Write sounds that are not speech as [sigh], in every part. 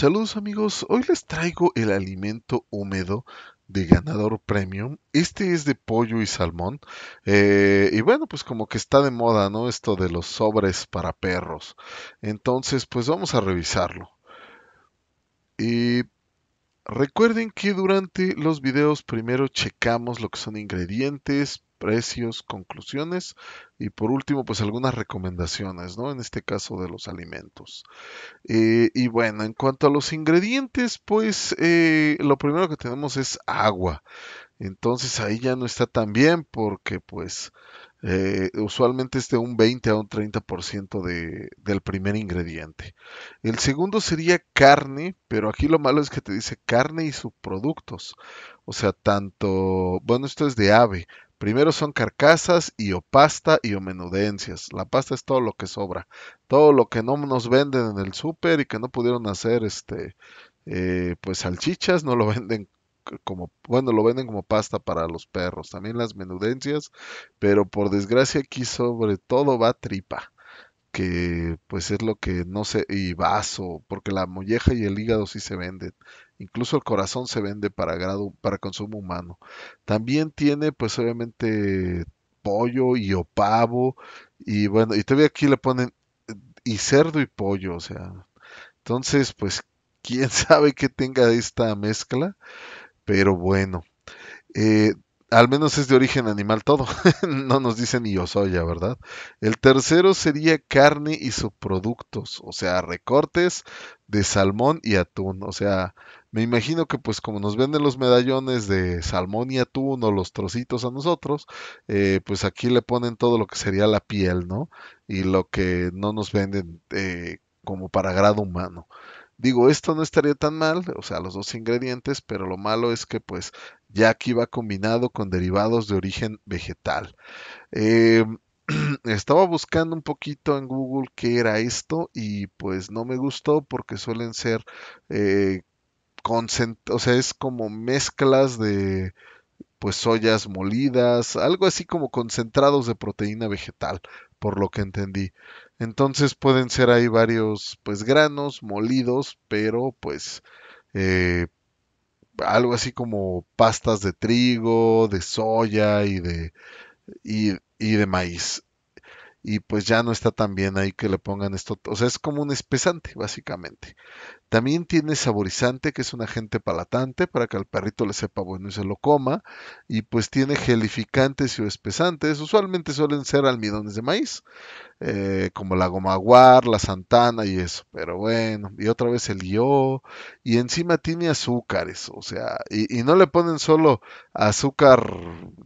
Saludos amigos, hoy les traigo el alimento húmedo de ganador premium. Este es de pollo y salmón. Eh, y bueno, pues como que está de moda, ¿no? Esto de los sobres para perros. Entonces, pues vamos a revisarlo. Y recuerden que durante los videos primero checamos lo que son ingredientes, precios, conclusiones y por último, pues algunas recomendaciones, ¿no? En este caso de los alimentos. Eh, y bueno, en cuanto a los ingredientes, pues eh, lo primero que tenemos es agua. Entonces ahí ya no está tan bien porque pues eh, usualmente es de un 20 a un 30% de, del primer ingrediente. El segundo sería carne, pero aquí lo malo es que te dice carne y subproductos. O sea, tanto, bueno, esto es de ave, Primero son carcasas y o pasta y o menudencias. La pasta es todo lo que sobra. Todo lo que no nos venden en el súper y que no pudieron hacer este eh, pues salchichas, no lo [laughs] venden como, bueno, lo venden como pasta para los perros. También las menudencias, pero por desgracia aquí sobre todo va tripa que pues es lo que no sé, y vaso, porque la molleja y el hígado sí se venden, incluso el corazón se vende para grado, para consumo humano. También tiene pues obviamente pollo y o pavo, y bueno, y todavía aquí le ponen eh, y cerdo y pollo, o sea, entonces pues quién [laughs] sabe qué tenga esta mezcla, pero bueno. Eh, al menos es de origen animal todo. [laughs] no nos dicen ni soya ¿verdad? El tercero sería carne y subproductos, o sea, recortes de salmón y atún. O sea, me imagino que pues como nos venden los medallones de salmón y atún o los trocitos a nosotros, eh, pues aquí le ponen todo lo que sería la piel, ¿no? Y lo que no nos venden eh, como para grado humano. Digo, esto no estaría tan mal, o sea, los dos ingredientes, pero lo malo es que pues ya aquí va combinado con derivados de origen vegetal. Eh, [clears throat] estaba buscando un poquito en Google qué era esto y pues no me gustó porque suelen ser, eh, o sea, es como mezclas de pues ollas molidas, algo así como concentrados de proteína vegetal, por lo que entendí. Entonces pueden ser ahí varios pues granos molidos, pero pues eh, algo así como pastas de trigo, de soya y de, y, y de maíz. Y pues ya no está tan bien ahí que le pongan esto. O sea, es como un espesante, básicamente. También tiene saborizante, que es un agente palatante para que al perrito le sepa bueno y se lo coma. Y pues tiene gelificantes y espesantes. Usualmente suelen ser almidones de maíz, eh, como la gomaguar, la santana y eso. Pero bueno, y otra vez el yo. Y encima tiene azúcares, o sea, y, y no le ponen solo azúcar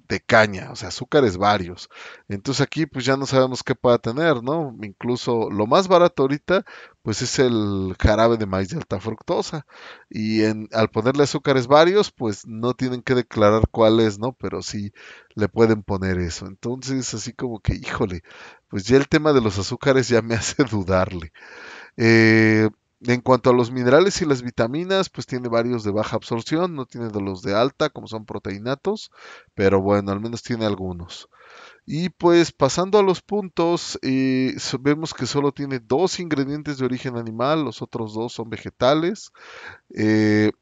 de caña, o sea, azúcares varios. Entonces aquí pues ya no sabemos qué pueda tener, ¿no? Incluso lo más barato ahorita pues es el jarabe de maíz alta fructosa. Y en, al ponerle azúcares varios, pues no tienen que declarar cuáles ¿no? Pero sí le pueden poner eso. Entonces, así como que, híjole, pues ya el tema de los azúcares ya me [laughs] hace dudarle. Eh, en cuanto a los minerales y las vitaminas, pues tiene varios de baja absorción, no tiene de los de alta, como son proteinatos, pero bueno, al menos tiene algunos. Y pues pasando a los puntos, eh, vemos que solo tiene dos ingredientes de origen animal, los otros dos son vegetales. Eh,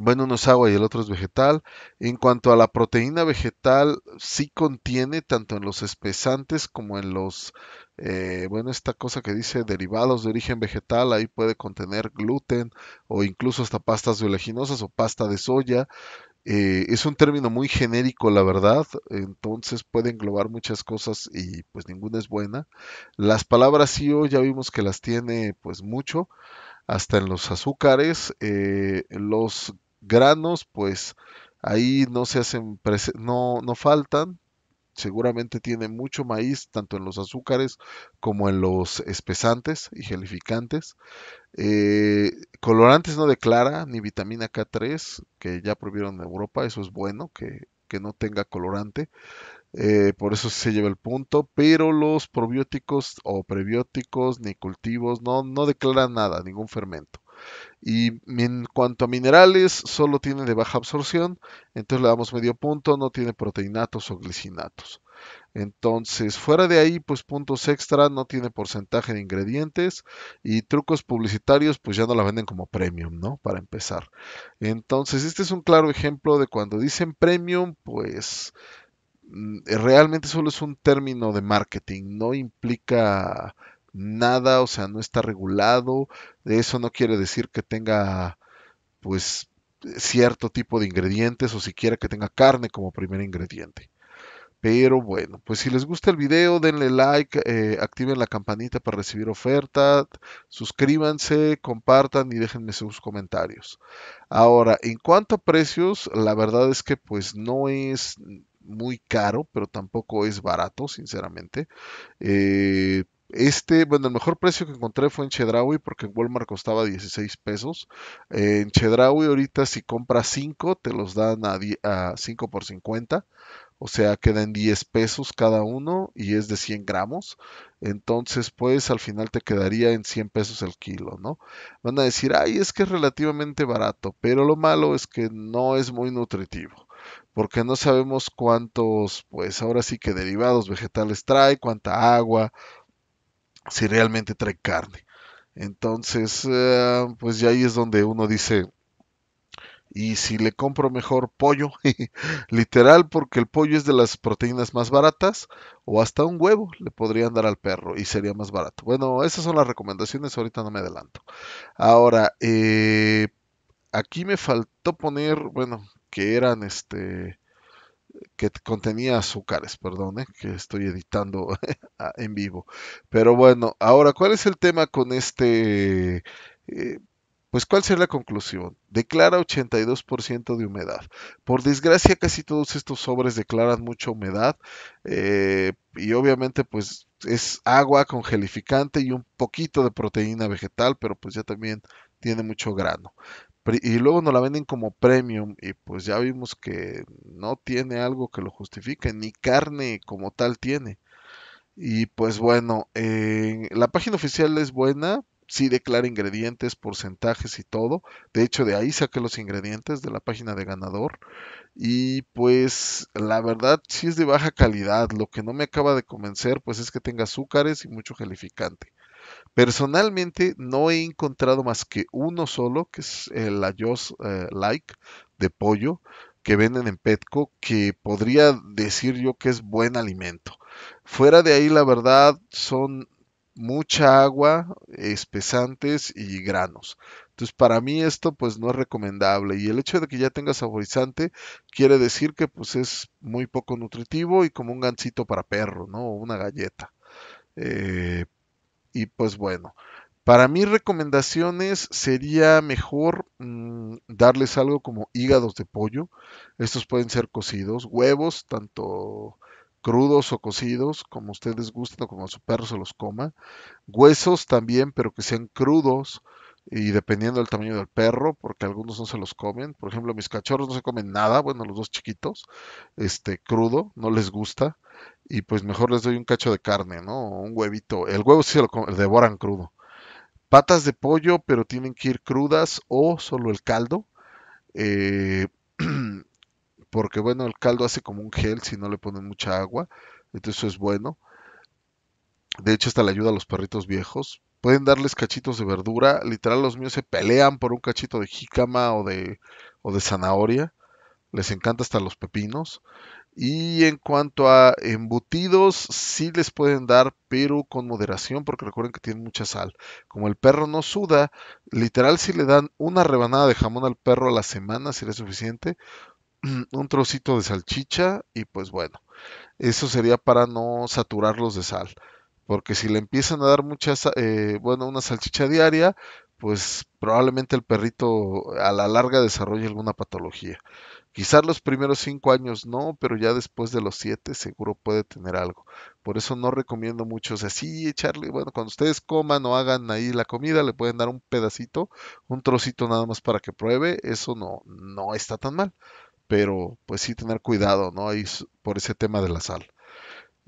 bueno, uno es agua y el otro es vegetal. En cuanto a la proteína vegetal, sí contiene tanto en los espesantes como en los, eh, bueno, esta cosa que dice derivados de origen vegetal, ahí puede contener gluten o incluso hasta pastas oleaginosas o pasta de soya. Eh, es un término muy genérico, la verdad, entonces puede englobar muchas cosas y pues ninguna es buena. Las palabras sí ya vimos que las tiene pues mucho, hasta en los azúcares, eh, los granos pues ahí no se hacen, no, no faltan, seguramente tiene mucho maíz, tanto en los azúcares como en los espesantes y gelificantes. Eh, colorantes no declara, ni vitamina K3, que ya prohibieron en Europa, eso es bueno, que, no tenga colorante. Eh, por eso se lleva el punto, pero los probióticos o prebióticos ni cultivos no, no declaran nada, ningún fermento. Y en cuanto a minerales, solo tiene de baja absorción, entonces le damos medio punto, no tiene proteinatos o glicinatos. Entonces, fuera de ahí, pues puntos extra, no tiene porcentaje de ingredientes y trucos publicitarios, pues ya no la venden como premium, ¿no? Para empezar. Entonces, este es un claro ejemplo de cuando dicen premium, pues mm, realmente solo es un término de marketing, no implica nada, o sea, no está regulado. Eso no quiere decir que tenga, pues, cierto tipo de ingredientes o siquiera que tenga carne como primer ingrediente. Pero bueno, pues si les gusta el video, denle like, eh, activen la campanita para recibir ofertas, suscríbanse, compartan y déjenme sus comentarios. Ahora, en cuanto a precios, la verdad es que pues no es muy caro, pero tampoco es barato, sinceramente. Eh, este, bueno, el mejor precio que encontré fue en Chedraui porque en Walmart costaba 16 pesos. en Chedraui ahorita si compras 5 te los dan a, a, 5 por 50. O sea, quedan 10 pesos cada uno y es de 100 gramos. Entonces, pues al final te quedaría en 100 pesos el kilo, ¿no? Van a decir, ay, es que es relativamente barato, pero lo malo es que no es muy nutritivo porque no sabemos cuántos, pues ahora sí que derivados vegetales trae, cuánta agua, si realmente trae carne. Entonces, eh, pues ya ahí es donde uno dice, y si le compro mejor pollo, [laughs] literal, porque el pollo es de las proteínas más baratas, o hasta un huevo le podrían dar al perro y sería más barato. Bueno, esas son las recomendaciones, ahorita no me adelanto. Ahora, eh, aquí me faltó poner, bueno, que eran este que contenía azúcares, perdón, eh, que estoy editando [laughs] en vivo. Pero bueno, ahora, ¿cuál es el tema con este? Eh, pues, ¿cuál será la conclusión? Declara 82% de humedad. Por desgracia, casi todos estos sobres declaran mucha humedad eh, y obviamente, pues, es agua con gelificante y un poquito de proteína vegetal, pero pues ya también tiene mucho grano y luego nos la venden como premium y pues ya vimos que no tiene algo que lo justifique, ni carne como tal tiene. Y pues bueno, eh, la página oficial es buena, sí declara ingredientes, porcentajes y todo. De hecho, de ahí saqué los ingredientes de la página de ganador. Y pues la verdad sí es de baja calidad. Lo que no me acaba de convencer pues es que tenga azúcares y mucho gelificante. Personalmente no he encontrado más que uno solo, que es el Ayos eh, Like de pollo que venden en Petco, que podría decir yo que es buen alimento. Fuera de ahí, la verdad, son mucha agua, espesantes y granos. Entonces, para mí esto pues no es recomendable y el hecho de que ya tenga saborizante quiere decir que pues es muy poco nutritivo y como un gancito para perro, ¿no? O una galleta. Eh, y pues bueno, para mis recomendaciones sería mejor mm, darles algo como hígados de pollo. Estos pueden ser cocidos, huevos, tanto crudos o cocidos, como ustedes gusten o como a su perro se los coma. Huesos también, pero que sean crudos y dependiendo del tamaño del perro, porque algunos no se los comen. Por ejemplo, mis cachorros no se comen nada, bueno, los dos chiquitos, este crudo, no les gusta y pues mejor les doy un cacho de carne, ¿no? Un huevito. El huevo sí lo devoran crudo. Patas de pollo, pero tienen que ir crudas o solo el caldo. Eh, [clears throat] porque bueno, el caldo hace como un gel si no le ponen mucha agua. Entonces eso es bueno. De hecho, hasta le ayuda a los perritos viejos. Pueden darles cachitos de verdura. Literal, los míos se pelean por un cachito de jícama o de, o de zanahoria. Les encanta hasta los pepinos. Y en cuanto a embutidos, sí les pueden dar, pero con moderación, porque recuerden que tienen mucha sal. Como el perro no suda, literal si le dan una rebanada de jamón al perro a la semana, sería suficiente, [clears throat] un trocito de salchicha y pues bueno, eso sería para no saturarlos de sal. Porque si le empiezan a dar mucha eh, bueno, una salchicha diaria, pues probablemente el perrito a la larga desarrolle alguna patología. Quizás los primeros cinco años no, pero ya después de los siete seguro puede tener algo. Por eso no recomiendo mucho. O sea, sí, echarle, bueno, cuando ustedes coman o hagan ahí la comida, le pueden dar un pedacito, un trocito nada más para que pruebe. Eso no, no está tan mal. Pero pues sí tener cuidado, ¿no? Ahí por ese tema de la sal.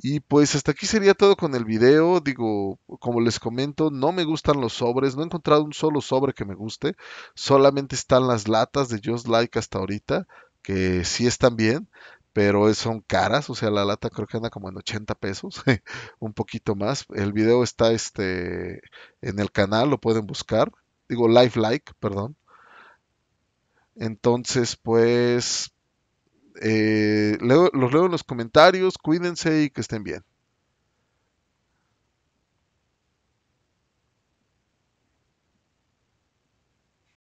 Y pues hasta aquí sería todo con el video. Digo, como les comento, no me gustan los sobres. No he encontrado un solo sobre que me guste. Solamente están las latas de Just Like hasta ahorita, que sí están bien, pero son caras. O sea, la lata creo que anda como en 80 pesos, [laughs] un poquito más. El video está este, en el canal, lo pueden buscar. Digo, Life Like, perdón. Entonces, pues eh, los leo en los comentarios. Cuídense y que estén bien.